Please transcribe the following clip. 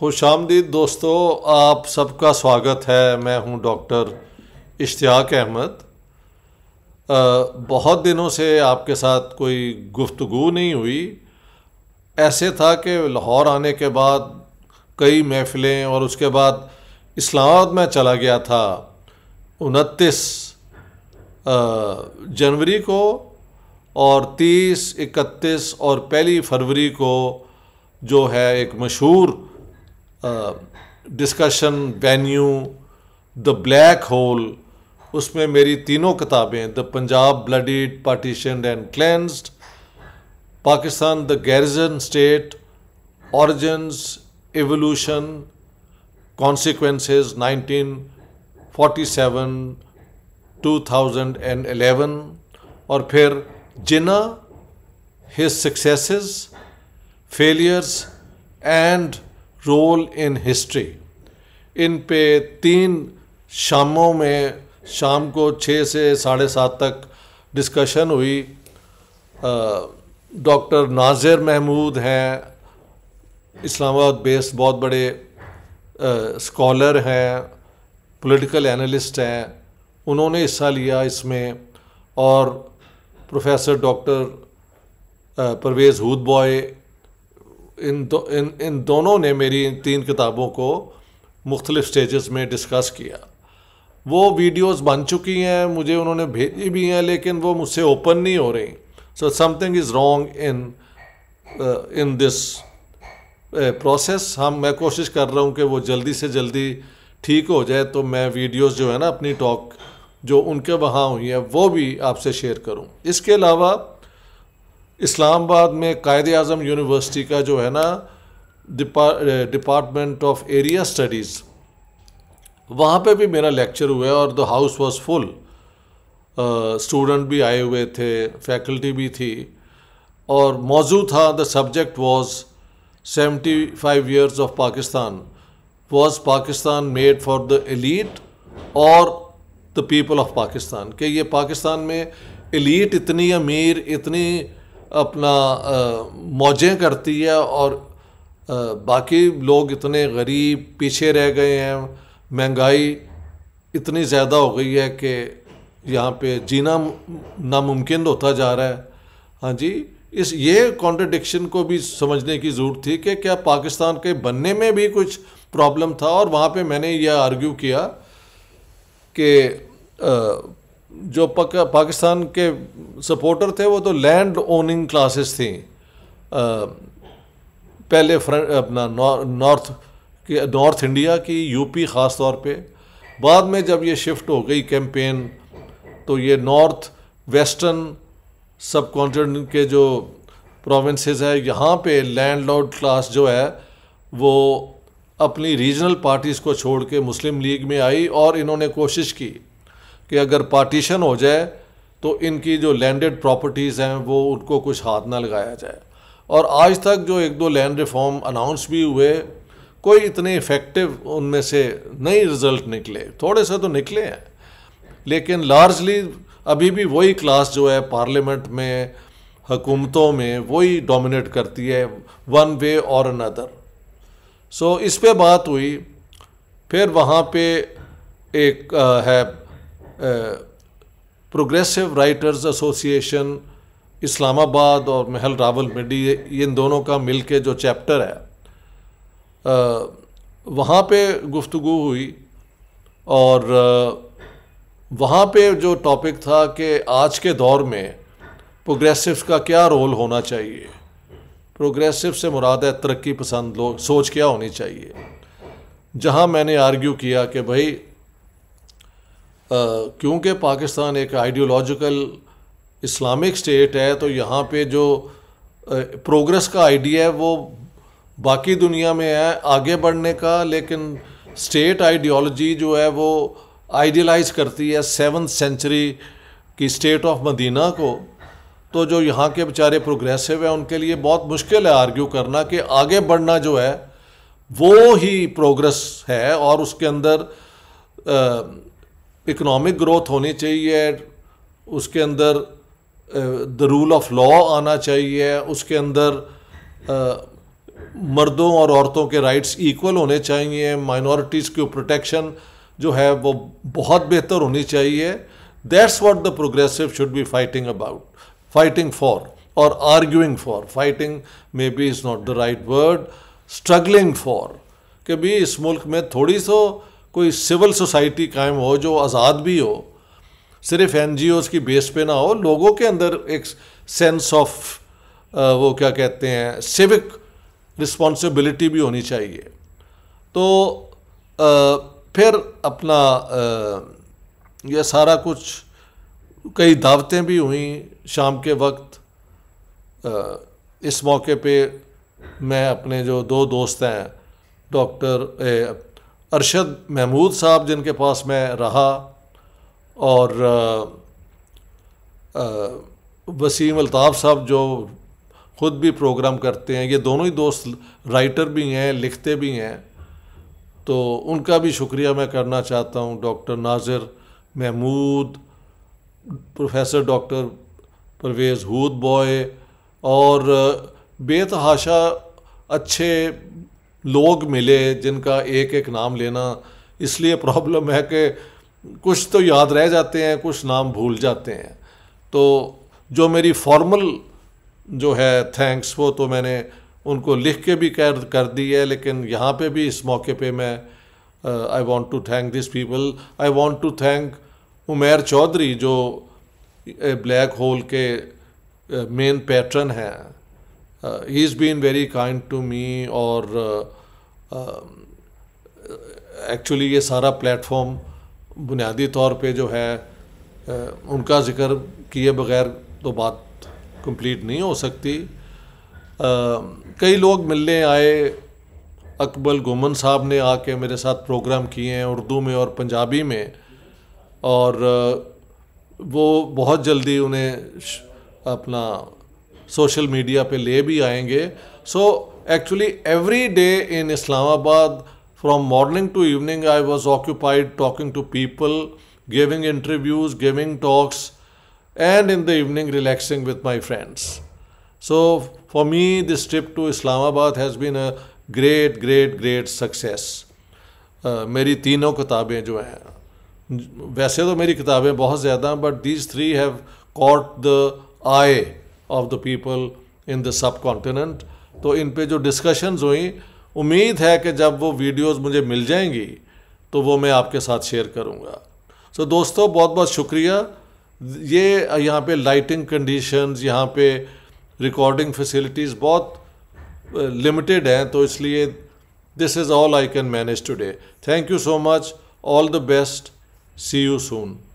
खुश आमदीद दोस्तों आप सबका स्वागत है मैं हूं डॉक्टर इश्तियाक अहमद बहुत दिनों से आपके साथ कोई गुफ्तगु नहीं हुई ऐसे था कि लाहौर आने के बाद कई महफ़िलें और उसके बाद इस्लामाबाद में चला गया था उनतीस जनवरी को और तीस इकतीस और पहली फरवरी को जो है एक मशहूर discussion venue the black hole उसमें मेरी तीनों किताबें the Punjab bloodied partitioned and cleansed Pakistan the garrison state origins evolution consequences 1947 2011 और फिर Jinnah his successes failures and role in history इन पे तीन शामों में शाम को छः से साढ़े सात तक डिस्कशन हुई डॉक्टर नाजिर महमूद हैं इस्लामाबाद बेस्ड बहुत बड़े स्कॉलर हैं पॉलिटिकल एनालिस्ट हैं उन्होंने हिस्सा लिया इसमें और professor doctor Parvez Hoodbhoy इन दो इन इन दोनों ने मेरी इन तीन किताबों को मुख्तलिफ स्टेजेस में डिस्कस किया वो वीडियोस बन चुकी हैं मुझे उन्होंने भेजी भी हैं लेकिन वो मुझसे ओपन नहीं हो रही so something is wrong in in this process हम मैं कोशिश कर रहा हूँ कि वो जल्दी से जल्दी ठीक हो जाए तो मैं वीडियोस जो है ना अपनी टॉक जो उनके वहाँ हुई है वो भी आपसे शेयर करूँ इसके अलावा इस्लामाबाद में कायद अज़म यूनिवर्सिटी का जो है ना डिपार्टमेंट ऑफ एरिया स्टडीज़ वहाँ पे भी मेरा लेक्चर हुआ है और the house was full student भी आए हुए थे फैकल्टी भी थी और मौजू था the subject was 75 years of Pakistan was Pakistan made for the elite or the people of Pakistan कि ये पाकिस्तान में एलीट इतनी अमीर इतनी अपना मौजें करती है और बाकी लोग इतने गरीब पीछे रह गए हैं महंगाई इतनी ज़्यादा हो गई है कि यहाँ पे जीना नामुमकिन होता जा रहा है हाँ जी इस ये कॉन्ट्रडिक्शन को भी समझने की ज़रूरत थी कि क्या पाकिस्तान के बनने में भी कुछ प्रॉब्लम था और वहाँ पे मैंने यह आर्ग्यू किया कि जो पक, पाकिस्तान के सपोर्टर थे वो तो लैंड ओनिंग क्लासेस थी आ, पहले फ्रंट अपना नॉर्थ के नॉर्थ इंडिया की यूपी ख़ास तौर पे बाद में जब ये शिफ्ट हो गई कैंपेन तो ये नॉर्थ वेस्टर्न सब कॉन्टिनेंट के जो प्रोविंसेस है यहाँ पे लैंड लॉर्ड क्लास जो है वो अपनी रीजनल पार्टीज़ को छोड़ के मुस्लिम लीग में आई और इन्होंने कोशिश की कि अगर पार्टीशन हो जाए तो इनकी जो लैंडेड प्रॉपर्टीज़ हैं वो उनको कुछ हाथ ना लगाया जाए और आज तक जो एक दो लैंड रिफॉर्म अनाउंस भी हुए कोई इतने इफ़ेक्टिव उनमें से नई रिज़ल्ट निकले थोड़े से तो निकले हैं लेकिन लार्जली अभी भी वही क्लास जो है पार्लियामेंट में हुकूमतों में वही डोमिनेट करती है वन वे और अनदर सो इस पर बात हुई फिर वहाँ पे एक आ, है प्रोग्रेसिव राइटर्स एसोसिएशन इस्लामाबाद और महल रावल मंडी इन दोनों का मिल के जो चैप्टर है uh, वहाँ पे गुफ्तु हुई और uh, वहाँ पे जो टॉपिक था कि आज के दौर में प्रोग्रेसिव्स का क्या रोल होना चाहिए प्रोग्रेसिव से मुराद है तरक्की पसंद लोग सोच क्या होनी चाहिए जहाँ मैंने आर्ग्यू किया कि भाई क्योंकि पाकिस्तान एक आइडियोलॉजिकल इस्लामिक स्टेट है तो यहाँ पे जो प्रोग्रेस का आइडिया है वो बाकी दुनिया में है आगे बढ़ने का लेकिन स्टेट आइडियोलॉजी जो है वो आइडियलाइज करती है सेवन सेंचुरी की स्टेट ऑफ मदीना को तो जो यहाँ के बेचारे प्रोग्रेसिव हैं उनके लिए बहुत मुश्किल है आर्ग्यू करना कि आगे बढ़ना जो है वो ही प्रोग्रेस है और उसके अंदर इकोनॉमिक ग्रोथ होनी चाहिए उसके अंदर द रूल ऑफ लॉ आना चाहिए उसके अंदर मर्दों और औरतों के राइट्स इक्वल होने चाहिए माइनॉरिटीज़ की प्रोटेक्शन जो है वो बहुत बेहतर होनी चाहिए that's what the progressive should be fighting about fighting for or arguing for fighting maybe is not the right word struggling for कि भी इस मुल्क में थोड़ी सो कोई सिविल सोसाइटी कायम हो जो आज़ाद भी हो सिर्फ एन की बेस पे ना हो लोगों के अंदर एक सेंस ऑफ वो क्या कहते हैं सिविक रिस्पॉन्सिबिलिटी भी होनी चाहिए तो आ, फिर अपना यह सारा कुछ कई दावतें भी हुई शाम के वक्त आ, इस मौके पे मैं अपने जो दो दोस्त हैं डॉक्टर अरशद महमूद साहब जिनके पास मैं रहा और वसीम अलताफ़ साहब जो ख़ुद भी प्रोग्राम करते हैं ये दोनों ही दोस्त राइटर भी हैं लिखते भी हैं तो उनका भी शुक्रिया मैं करना चाहता हूँ doctor Nazir Mahmood professor doctor Parvez Hoodbhoy और बेतहाशा अच्छे लोग मिले जिनका एक एक नाम लेना इसलिए प्रॉब्लम है कि कुछ तो याद रह जाते हैं कुछ नाम भूल जाते हैं तो जो मेरी फॉर्मल जो है थैंक्स वो तो मैंने उनको लिख के भी कर कर दी है लेकिन यहाँ पे भी इस मौके पे मैं I want to thank this people I want to thank Umer Chaudhry जो ब्लैक होल के मेन uh, पैटर्न हैं he uh, is been very kind to me और एक्चुअली uh, uh, ये सारा प्लेटफॉर्म बुनियादी तौर पे जो है uh, उनका जिक्र किए बगैर तो बात कंप्लीट नहीं हो सकती uh, कई लोग मिलने आए अकबल गुमन साहब ने आके मेरे साथ प्रोग्राम किए हैं उर्दू में और पंजाबी में और वो बहुत जल्दी उन्हें अपना सोशल मीडिया पे ले भी आएंगे so actually every day in Islamabad from morning to evening I was occupied talking to people giving interviews giving talks and in the evening relaxing with my friends so for me this trip to Islamabad has been a great great great success मेरी तीनों किताबें जो हैं वैसे तो मेरी किताबें बहुत ज़्यादा but these three have caught the eye of the people in the subcontinent तो इन पे जो डिस्कशंस हुई उम्मीद है कि जब वो वीडियोस मुझे मिल जाएंगी तो वो मैं आपके साथ शेयर करूँगा सो so, दोस्तों बहुत बहुत शुक्रिया ये यहाँ पे लाइटिंग कंडीशंस यहाँ पे रिकॉर्डिंग फैसिलिटीज़ बहुत लिमिटेड हैं तो इसलिए this is all I can manage today thank you so much all the best see you soon